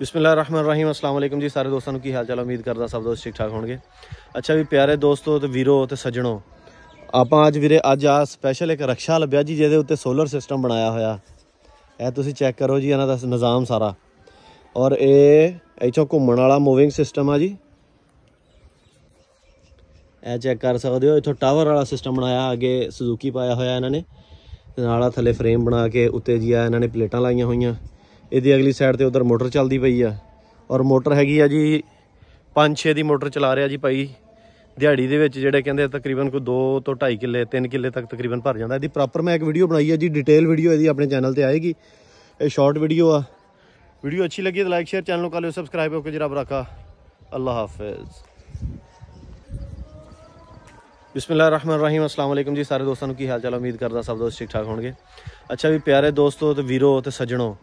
ਬਿਸਮਿਲ੍ਲਾਹਿਰ-ਰਹਿਮਾਨਿਰ-ਰਹੀਮ ਅਸਲਾਮ ਅਲੈਕਮ ਜੀ ਸਾਰੇ ਦੋਸਤਾਂ ਨੂੰ ਕੀ ਹਾਲ ਚਾਲ ਉਮੀਦ ਕਰਦਾ ਸਭ ਦੋਸਤ ਠੀਕ ਠਾਕ ਹੋਣਗੇ ਅੱਛਾ ਵੀ ਪਿਆਰੇ ਦੋਸਤੋ ਤੇ ਵੀਰੋ ਤੇ ਸੱਜਣੋ ਆਪਾਂ ਅੱਜ ਵੀਰੇ ਅੱਜ ਆ ਸਪੈਸ਼ਲ ਇੱਕ ਰਕਸ਼ਾ ਲੱਭਿਆ ਜੀ ਜਿਹਦੇ ਉੱਤੇ ਸੋਲਰ ਸਿਸਟਮ ਬਣਾਇਆ ਹੋਇਆ ਇਹ ਤੁਸੀਂ ਚੈੱਕ ਕਰੋ ਜੀ ਇਹਨਾਂ ਦਾ ਨਿਜ਼ਾਮ ਸਾਰਾ ਔਰ ਇਹ ਇੱਥੋਂ ਘੁੰਮਣ ਵਾਲਾ ਮੂਵਿੰਗ ਸਿਸਟਮ ਆ ਜੀ ਇਹ ਚੈੱਕ ਕਰ ਸਕਦੇ ਹੋ ਇੱਥੋਂ ਟਾਵਰ ਵਾਲਾ ਸਿਸਟਮ ਬਣਾਇਆ ਅੱਗੇ ਸੁਜ਼ੂਕੀ ਪਾਇਆ ਹੋਇਆ ਇਹਨਾਂ ਨੇ ਨਾਲਾ ਥੱਲੇ ਫਰੇਮ ਬਣਾ ਕੇ ਉੱਤੇ ਜੀ ਆ ਇਹਨਾਂ ਨੇ ਪਲੇਟਾਂ ਲਾਈਆਂ ਹੋਈਆਂ ਇਹਦੀ ਅਗਲੀ ਸਾਈਡ ਤੇ ਉਧਰ ਮੋਟਰ ਚੱਲਦੀ ਪਈ ਆ ਔਰ ਮੋਟਰ ਹੈਗੀ ਆ ਜੀ 5-6 ਦੀ ਮੋਟਰ ਚਲਾ ਰਿਹਾ ਜੀ ਭਾਈ ਦਿਹਾੜੀ ਦੇ ਵਿੱਚ ਜਿਹੜੇ ਕਹਿੰਦੇ ਤਕਰੀਬਨ ਕੋਈ 2 ਤੋਂ 2.5 ਕਿੱਲੇ 3 ਕਿੱਲੇ ਤੱਕ ਤਕਰੀਬਨ ਭਰ ਜਾਂਦਾ ਇਹਦੀ ਪ੍ਰੋਪਰ ਮੈਂ ਇੱਕ ਵੀਡੀਓ ਬਣਾਈ ਹੈ ਜੀ ਡਿਟੇਲ ਵੀਡੀਓ ਇਹਦੀ ਆਪਣੇ ਚੈਨਲ ਤੇ ਆਏਗੀ ਇਹ ਸ਼ਾਰਟ ਵੀਡੀਓ ਆ ਵੀਡੀਓ ਅੱਛੀ ਲੱਗੀ ਤਾਂ ਲਾਈਕ ਸ਼ੇਅਰ ਚੈਨਲ ਨੂੰ ਕਰ ਲਿਓ ਸਬਸਕ੍ਰਾਈਬ ਹੋ ਕੇ ਜਰਾ ਬਰਾਕਾ ਅੱਲਾ ਹਾਫਿਜ਼ ਬਿਸਮਿਲ੍ਲਾ ਰਹਿਮਾਨ ਰਹੀਮ ਅਸਲਾਮ ਅਲੈਕਮ ਜੀ ਸਾਰੇ ਦੋਸਤਾਂ ਨੂੰ ਕੀ ਹਾਲ ਚਾਲ ਉਮੀਦ ਕਰਦਾ ਸਭ ਦੋਸਤ ਠੀਕ ਠਾਕ ਹੋਣਗੇ ਅੱਛਾ ਵੀ ਪਿਆਰੇ ਦੋਸਤੋ ਤੇ ਵੀਰੋ ਤੇ ਸੱਜਣੋ